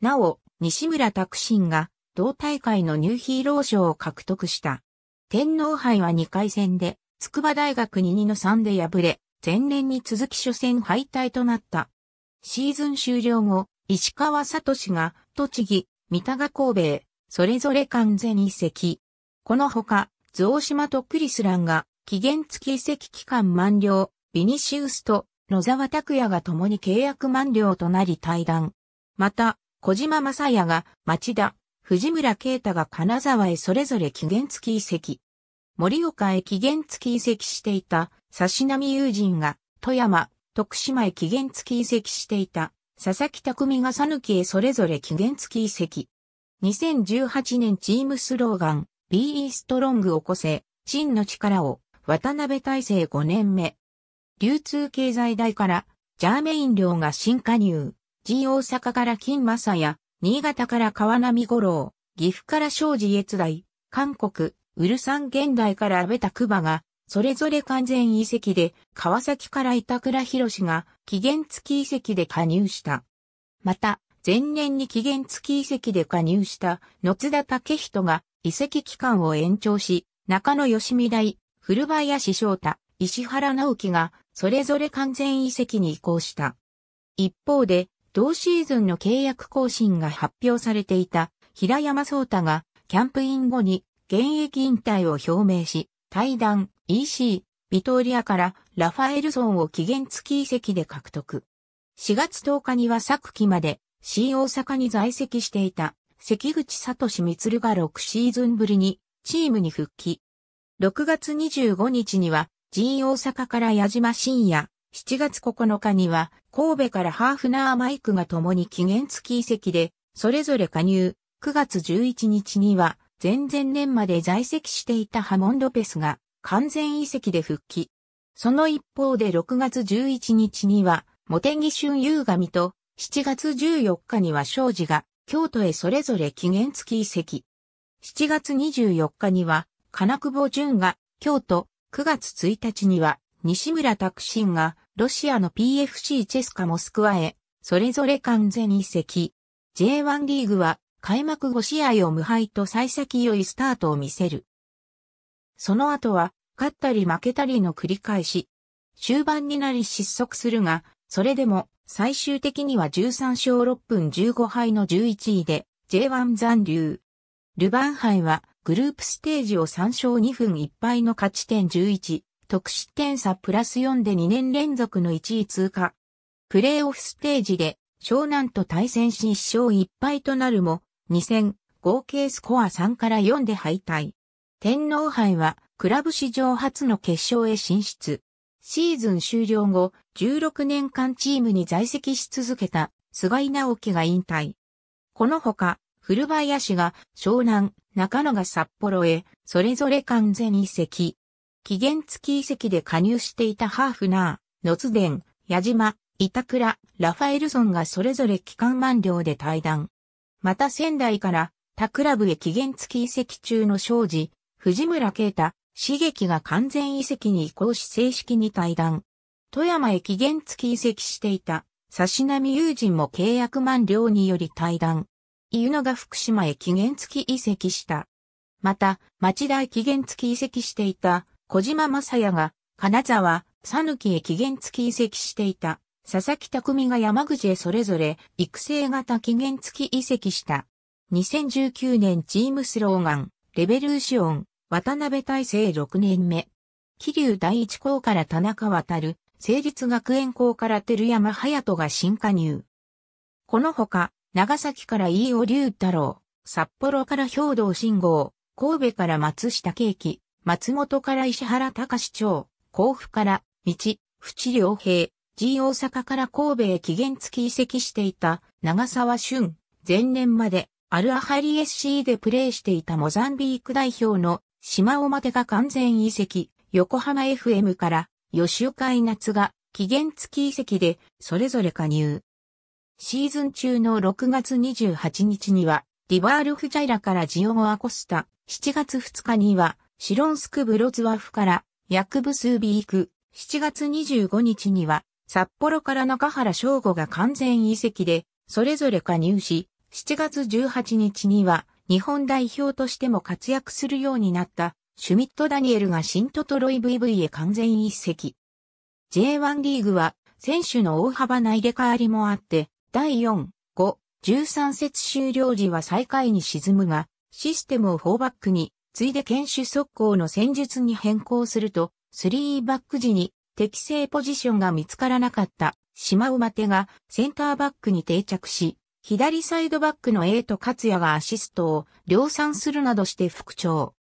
なお、西村拓真が同大会のニューヒーロー賞を獲得した。天皇杯は2回戦で、筑波大学2 2の3で敗れ、前年に続き初戦敗退となった。シーズン終了後、石川聡が、栃木、三鷹神戸へ、それぞれ完全移籍。この他、増島とクリスランが、期限付き移籍期間満了、ビニシウスと野沢拓也が共に契約満了となり対談。また、小島正也が町田、藤村啓太が金沢へそれぞれ期限付き移籍。森岡へ期限付き移籍していた、指波友人が、富山、徳島へ期限付き移籍していた、佐々木匠が讃きへそれぞれ期限付き移籍。2018年チームスローガン、BE ストロングをこせ、真の力を、渡辺大成5年目。流通経済大から、ジャーメイン寮が新加入、G 大阪から金正也、新潟から川波五郎、岐阜から庄司越大、韓国、ウルサン現代から安倍拓馬が、それぞれ完全遺跡で、川崎から板倉博が、期限付き遺跡で加入した。また、前年に期限付き移籍で加入した野津田武人が移籍期間を延長し、中野吉美大、古林翔太、石原直樹がそれぞれ完全移籍に移行した。一方で、同シーズンの契約更新が発表されていた平山聡太がキャンプイン後に現役引退を表明し、対談 EC ビトーリアからラファエルソンを期限付き移籍で獲得。4月10日には昨季まで新大阪に在籍していた関口聡光が6シーズンぶりにチームに復帰。6月25日には G 大阪から矢島深也、7月9日には神戸からハーフナーマイクが共に期限付き移籍でそれぞれ加入。9月11日には前々年まで在籍していたハモン・ロペスが完全移籍で復帰。その一方で6月11日には、茂木俊優神と7月14日には庄司が京都へそれぞれ期限付き移籍。7月24日には金久保淳が京都、9月1日には西村拓真がロシアの PFC チェスカモスクワへそれぞれ完全移籍。J1 リーグは開幕5試合を無敗と幸先良いスタートを見せる。その後は勝ったり負けたりの繰り返し。終盤になり失速するが、それでも最終的には13勝6分15敗の11位で J1 残留。ルバン杯はグループステージを3勝2分1敗の勝ち点11、得失点差プラス4で2年連続の1位通過。プレーオフステージで湘南と対戦し1勝1敗となるも、2戦、合計スコア3から4で敗退。天皇杯はクラブ史上初の決勝へ進出。シーズン終了後、16年間チームに在籍し続けた菅井直樹が引退。このほか、古林が湘南、中野が札幌へ、それぞれ完全移籍。期限付き移籍で加入していたハーフナー、ノツデン、矢島、板倉、ラファエルソンがそれぞれ期間満了で退団。また仙台から他クラブへ期限付き移籍中の庄司、藤村啓太、刺激が完全移籍に移行し正式に退団。富山へ期限付き移籍していた、し波友人も契約満了により退団。湯野が福島へ期限付き移籍した。また、町田へ期限付き移籍していた、小島正也が、金沢、佐抜へ期限付き移籍していた、佐々木匠が山口へそれぞれ、育成型期限付き移籍した。2019年チームスローガン、レベルーシオン、渡辺大成6年目。桐生第一校から田中渡る、成立学園校から照山隼人が新加入。このほか、長崎から飯尾龍太郎、札幌から兵道信号、神戸から松下慶喜、松本から石原隆町、甲府から道、淵良平、G 大阪から神戸へ期限付き移籍していた長沢俊、前年までアルアハリ SC でプレーしていたモザンビーク代表の島尾までが完全移籍、横浜 FM から吉岡井夏が期限付き遺跡でそれぞれ加入。シーズン中の6月28日には、ディバールフジャイラからジオゴ・アコスタ、7月2日には、シロンスク・ブロズワフから、ヤクブ・スービーク、7月25日には、札幌から中原翔吾が完全遺跡で、それぞれ加入し、7月18日には、日本代表としても活躍するようになった、シュミット・ダニエルが新トトロイ VV へ完全一席。J1 リーグは、選手の大幅な入れ替わりもあって、第4、5、13節終了時は最下位に沈むが、システムを4バックに、次いで堅守速攻の戦術に変更すると、3バック時に適正ポジションが見つからなかった島尾マテがセンターバックに定着し、左サイドバックのエイト勝也がアシストを量産するなどして復調。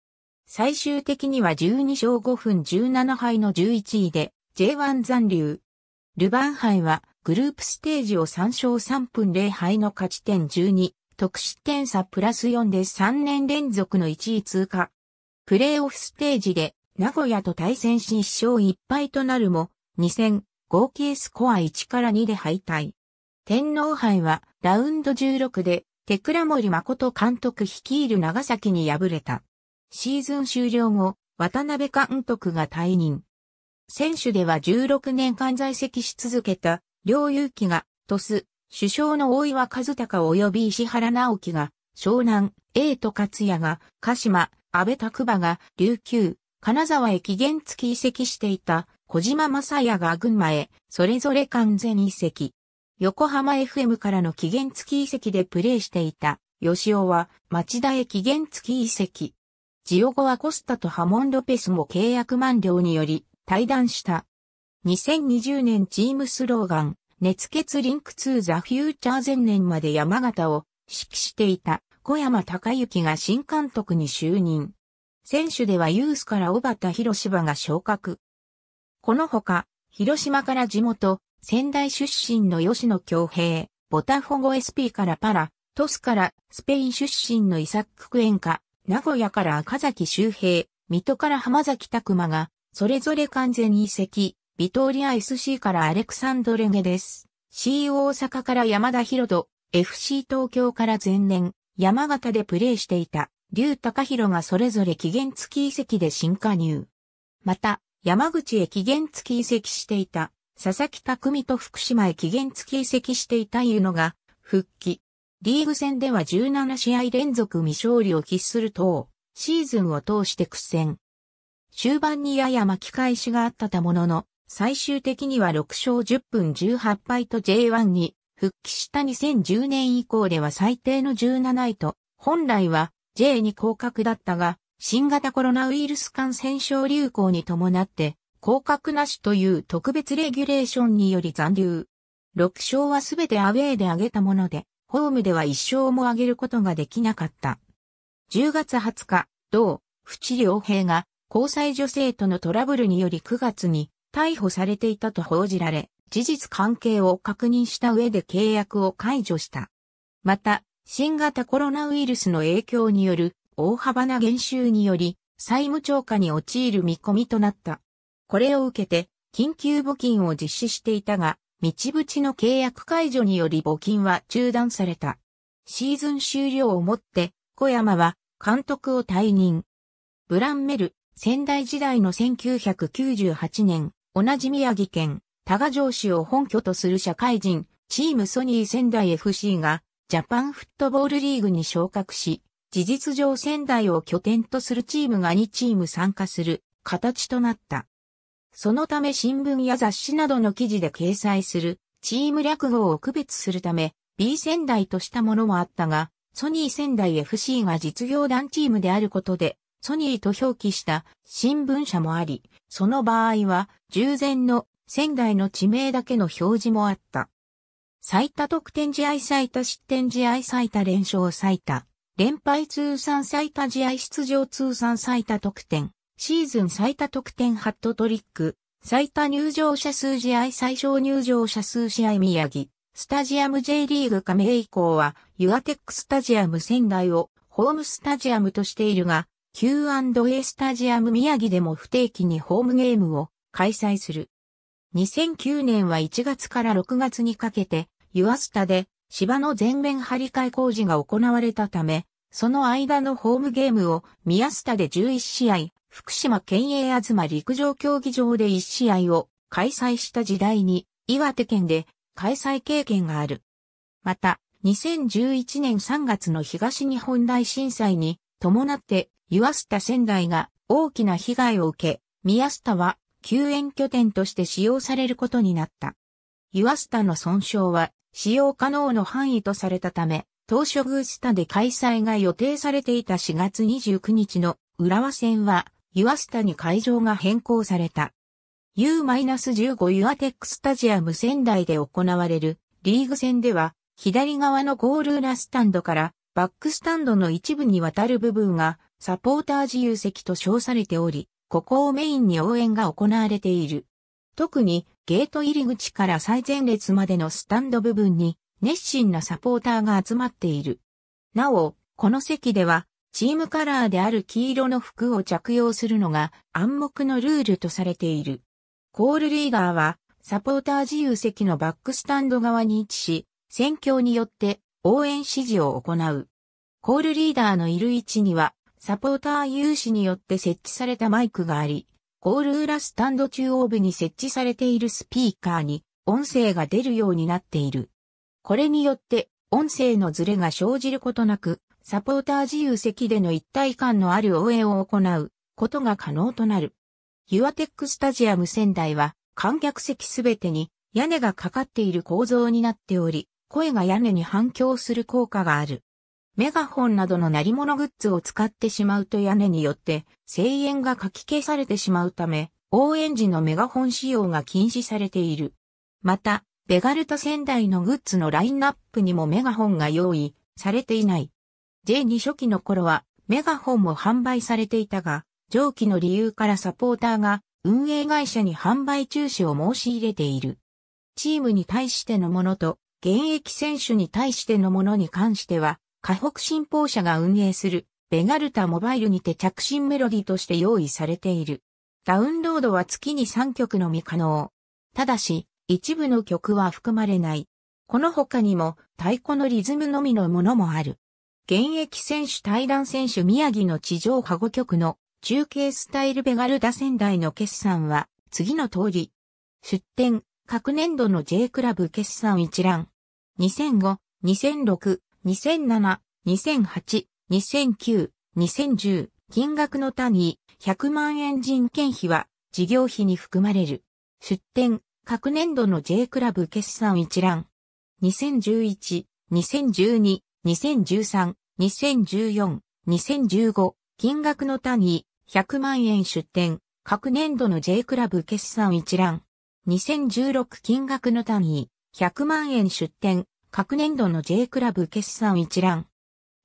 最終的には12勝5分17敗の11位で J1 残留。ルヴァン杯はグループステージを3勝3分0敗の勝ち点12、得失点差プラス4で3年連続の1位通過。プレーオフステージで名古屋と対戦し1勝1敗となるも、2戦、合計スコア1から2で敗退。天皇杯はラウンド16で、テクラ森誠監督率いる長崎に敗れた。シーズン終了後、渡辺監督が退任。選手では16年間在籍し続けた、両勇気が、鳥栖、首相の大岩和孝及び石原直樹が、湘南、エイト勝也が、鹿島、安倍拓馬が、琉球、金沢へ期限付き移籍していた、小島正也が群馬へ、それぞれ完全移籍。横浜 FM からの期限付き移籍でプレーしていた、吉尾は、町田へ期限付き移籍。ジオゴア・コスタとハモン・ロペスも契約満了により対談した。2020年チームスローガン、熱血リンク2ザ・フューチャー前年まで山形を指揮していた小山隆之が新監督に就任。選手ではユースから小畑広芝が昇格。このほか、広島から地元、仙台出身の吉野京平、ボタフォゴ SP からパラ、トスからスペイン出身のイサッククエンカ、名古屋から赤崎周平、水戸から浜崎拓馬が、それぞれ完全移籍、ビトーリア SC からアレクサンドレゲです。C 大阪から山田博人、FC 東京から前年、山形でプレーしていた、竜高弘がそれぞれ期限付き移籍で新加入。また、山口へ期限付き移籍していた、佐々木匠と福島へ期限付き移籍していたいうのが、復帰。リーグ戦では17試合連続未勝利を喫すると、シーズンを通して苦戦。終盤にやや巻き返しがあったたものの、最終的には6勝10分18敗と J1 に復帰した2010年以降では最低の17位と、本来は J に降格だったが、新型コロナウイルス感染症流行に伴って、降格なしという特別レギュレーションにより残留。6勝はすべてアウェーで挙げたもので、ホームでは一勝も挙げることができなかった。10月20日、同、不治良兵が交際女性とのトラブルにより9月に逮捕されていたと報じられ、事実関係を確認した上で契約を解除した。また、新型コロナウイルスの影響による大幅な減収により、債務超過に陥る見込みとなった。これを受けて、緊急募金を実施していたが、道淵の契約解除により募金は中断された。シーズン終了をもって、小山は監督を退任。ブランメル、仙台時代の1998年、同じ宮城県、多賀城市を本拠とする社会人、チームソニー仙台 FC が、ジャパンフットボールリーグに昇格し、事実上仙台を拠点とするチームが2チーム参加する形となった。そのため新聞や雑誌などの記事で掲載するチーム略語を区別するため B 仙台としたものもあったが、ソニー仙台 FC が実業団チームであることで、ソニーと表記した新聞社もあり、その場合は従前の仙台の地名だけの表示もあった。最多得点試合最多失点試合最多連勝最多、連敗通算最多試合出場通算最多得点、シーズン最多得点ハットトリック、最多入場者数試合最小入場者数試合宮城、スタジアム J リーグ加盟以降は、ユアテックスタジアム仙台をホームスタジアムとしているが、Q&A スタジアム宮城でも不定期にホームゲームを開催する。2009年は1月から6月にかけて、ユアスタで芝の全面張り替え工事が行われたため、その間のホームゲームを宮スタで11試合、福島県営あずま陸上競技場で1試合を開催した時代に、岩手県で開催経験がある。また、2011年3月の東日本大震災に伴って岩下仙台が大きな被害を受け、宮下は救援拠点として使用されることになった。岩下の損傷は使用可能の範囲とされたため、当初グースタで開催が予定されていた4月29日の浦和戦はユアスタに会場が変更された。U-15 ユアテックスタジアム仙台で行われるリーグ戦では左側のゴール裏スタンドからバックスタンドの一部にわたる部分がサポーター自由席と称されており、ここをメインに応援が行われている。特にゲート入り口から最前列までのスタンド部分に熱心なサポーターが集まっている。なお、この席ではチームカラーである黄色の服を着用するのが暗黙のルールとされている。コールリーダーはサポーター自由席のバックスタンド側に位置し、戦況によって応援指示を行う。コールリーダーのいる位置にはサポーター有志によって設置されたマイクがあり、コール裏スタンド中央部に設置されているスピーカーに音声が出るようになっている。これによって音声のズレが生じることなくサポーター自由席での一体感のある応援を行うことが可能となる。ユアテックスタジアム仙台は観客席すべてに屋根がかかっている構造になっており、声が屋根に反響する効果がある。メガホンなどの鳴り物グッズを使ってしまうと屋根によって声援がかき消されてしまうため、応援時のメガホン使用が禁止されている。また、ベガルタ仙台のグッズのラインナップにもメガホンが用意されていない。J2 初期の頃はメガホンも販売されていたが、上記の理由からサポーターが運営会社に販売中止を申し入れている。チームに対してのものと、現役選手に対してのものに関しては、河北新報社が運営するベガルタモバイルにて着信メロディとして用意されている。ダウンロードは月に3曲のみ可能。ただし、一部の曲は含まれない。この他にも太鼓のリズムのみのものもある。現役選手対談選手宮城の地上波5局の中継スタイルベガルダ仙台の決算は次の通り。出展、各年度の J クラブ決算一覧。2005、2006、2007、2008、2009、2010、金額の単位、100万円人件費は事業費に含まれる。出展、各年度の J クラブ決算一覧。2011、2012、2013、2014、2015、金額の単位、100万円出店、各年度の J クラブ決算一覧。2016金額の単位、100万円出店、各年度の J クラブ決算一覧。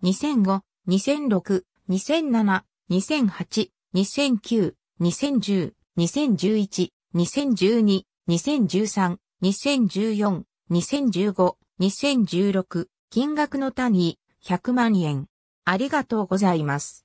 2005、2006、2007、2008、2009、2010、2011、2012、2013、2014、2015、2016、金額の単位、100万円。ありがとうございます。